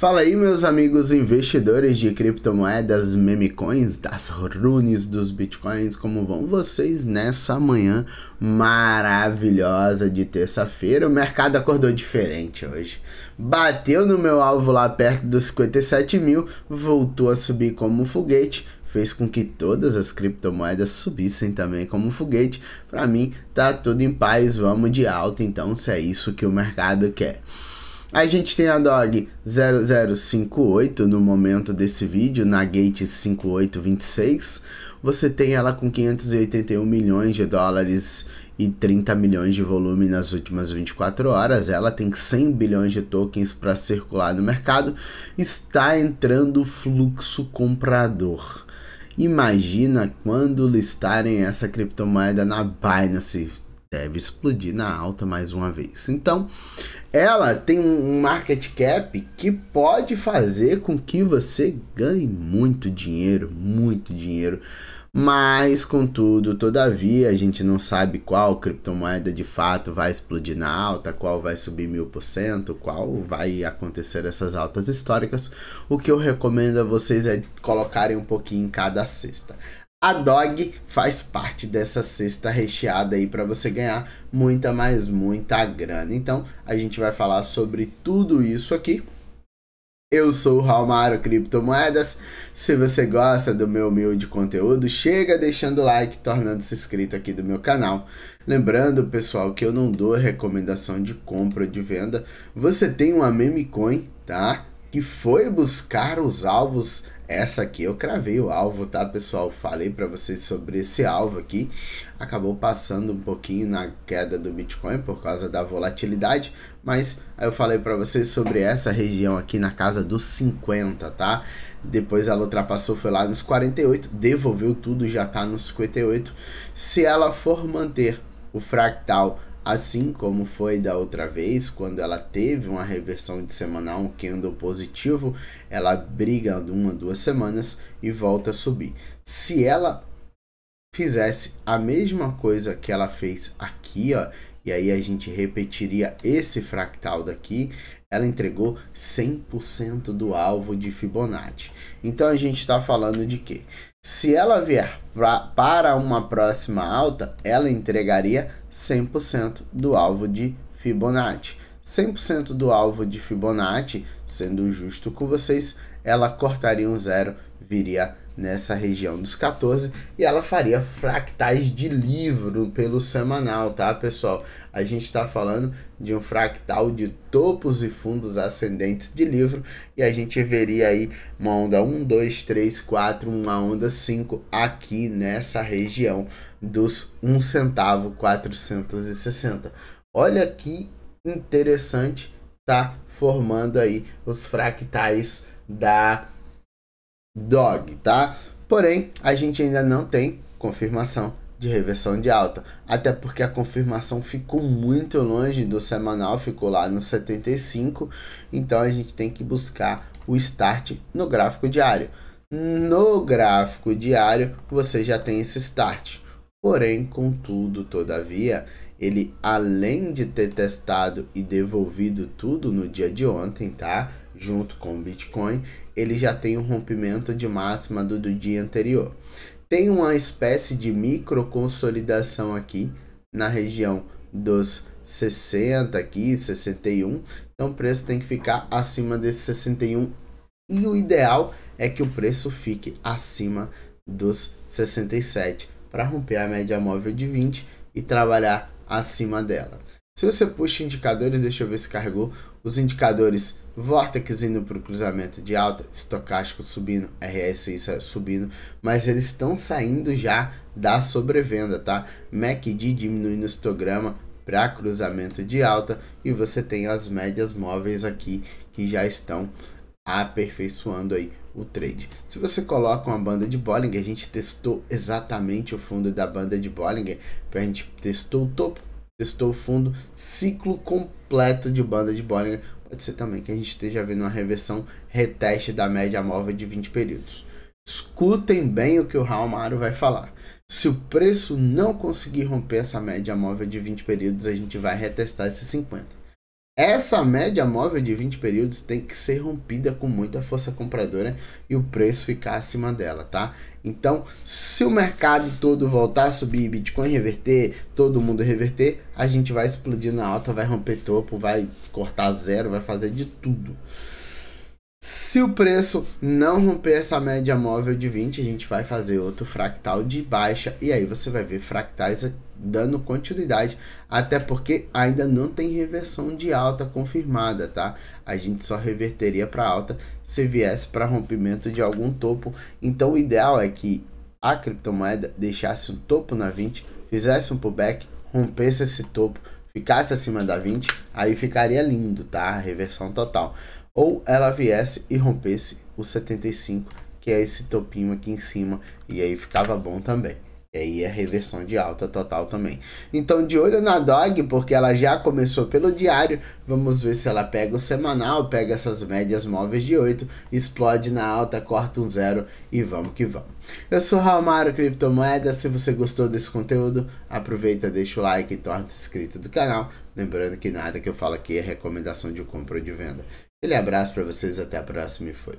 Fala aí, meus amigos investidores de criptomoedas, memecoins, das runes dos bitcoins, como vão vocês nessa manhã maravilhosa de terça-feira? O mercado acordou diferente hoje. Bateu no meu alvo lá perto dos 57 mil, voltou a subir como um foguete, fez com que todas as criptomoedas subissem também como um foguete. Para mim, tá tudo em paz, vamos de alta, então se é isso que o mercado quer. A gente tem a DOG 0058 no momento desse vídeo, na Gate 5826. Você tem ela com 581 milhões de dólares e 30 milhões de volume nas últimas 24 horas. Ela tem 100 bilhões de tokens para circular no mercado. Está entrando fluxo comprador. Imagina quando listarem essa criptomoeda na Binance deve explodir na alta mais uma vez. Então, ela tem um market cap que pode fazer com que você ganhe muito dinheiro, muito dinheiro. Mas, contudo, todavia, a gente não sabe qual criptomoeda de fato vai explodir na alta, qual vai subir mil por cento, qual vai acontecer essas altas históricas. O que eu recomendo a vocês é colocarem um pouquinho em cada cesta. A Dog faz parte dessa cesta recheada aí para você ganhar muita mais muita grana. Então, a gente vai falar sobre tudo isso aqui. Eu sou o Maro Criptomoedas. Se você gosta do meu humilde conteúdo, chega deixando like, tornando-se inscrito aqui do meu canal. Lembrando, pessoal, que eu não dou recomendação de compra ou de venda. Você tem uma meme coin, tá? que foi buscar os alvos. Essa aqui eu cravei o alvo, tá, pessoal? Falei para vocês sobre esse alvo aqui. Acabou passando um pouquinho na queda do Bitcoin por causa da volatilidade, mas eu falei para vocês sobre essa região aqui na casa dos 50, tá? Depois ela ultrapassou, foi lá nos 48, devolveu tudo, já tá nos 58. Se ela for manter o fractal Assim como foi da outra vez, quando ela teve uma reversão de semanal, um candle positivo, ela briga uma, duas semanas e volta a subir. Se ela fizesse a mesma coisa que ela fez aqui, ó, e aí a gente repetiria esse fractal daqui, ela entregou 100% do alvo de Fibonacci. Então a gente está falando de quê? Se ela vier pra, para uma próxima alta, ela entregaria 100% do alvo de Fibonacci. 100% do alvo de Fibonacci, sendo justo com vocês, ela cortaria um zero, viria nessa região dos 14 e ela faria fractais de livro pelo semanal, tá, pessoal? A gente está falando de um fractal de topos e fundos ascendentes de livro e a gente veria aí uma onda 1, 2, 3, 4, uma onda 5 aqui nessa região dos 1 centavo 460. Olha que interessante tá formando aí os fractais da dog, tá? Porém, a gente ainda não tem confirmação de reversão de alta, até porque a confirmação ficou muito longe do semanal, ficou lá no 75, então a gente tem que buscar o start no gráfico diário. No gráfico diário, você já tem esse start. Porém, contudo, todavia, ele além de ter testado e devolvido tudo no dia de ontem, tá? Junto com o Bitcoin, ele já tem um rompimento de máxima do, do dia anterior. Tem uma espécie de micro consolidação aqui na região dos 60 aqui, 61. Então o preço tem que ficar acima desse 61 e o ideal é que o preço fique acima dos 67 para romper a média móvel de 20 e trabalhar acima dela. Se você puxa indicadores, deixa eu ver se carregou, os indicadores Vortex indo para o cruzamento de alta, estocástico subindo, RSI é subindo, mas eles estão saindo já da sobrevenda, tá? MACD diminuindo o histograma para cruzamento de alta e você tem as médias móveis aqui que já estão aperfeiçoando aí o trade. Se você coloca uma banda de Bollinger, a gente testou exatamente o fundo da banda de Bollinger, a gente testou o topo, testou o fundo, ciclo completo de banda de Bollinger. Pode ser também que a gente esteja vendo uma reversão reteste da média móvel de 20 períodos. Escutem bem o que o Raul vai falar. Se o preço não conseguir romper essa média móvel de 20 períodos, a gente vai retestar esse 50. Essa média móvel de 20 períodos tem que ser rompida com muita força compradora e o preço ficar acima dela, tá? Então, se o mercado todo voltar a subir, Bitcoin reverter, todo mundo reverter, a gente vai explodir na alta, vai romper topo, vai cortar zero, vai fazer de tudo. Se o preço não romper essa média móvel de 20, a gente vai fazer outro fractal de baixa e aí você vai ver fractais dando continuidade, até porque ainda não tem reversão de alta confirmada, tá? A gente só reverteria para alta se viesse para rompimento de algum topo. Então o ideal é que a criptomoeda deixasse um topo na 20, fizesse um pullback, rompesse esse topo, ficasse acima da 20, aí ficaria lindo, tá? A reversão total ou ela viesse e rompesse o 75, que é esse topinho aqui em cima, e aí ficava bom também. E aí é reversão de alta total também. Então, de olho na DOG, porque ela já começou pelo diário. Vamos ver se ela pega o semanal, pega essas médias móveis de 8, explode na alta, corta um zero e vamos que vamos. Eu sou Raumaro Criptomoedas. Se você gostou desse conteúdo, aproveita, deixa o like e torne-se inscrito do canal. Lembrando que nada que eu falo aqui é recomendação de compra ou de venda. Aquele abraço para vocês, até a próxima e foi.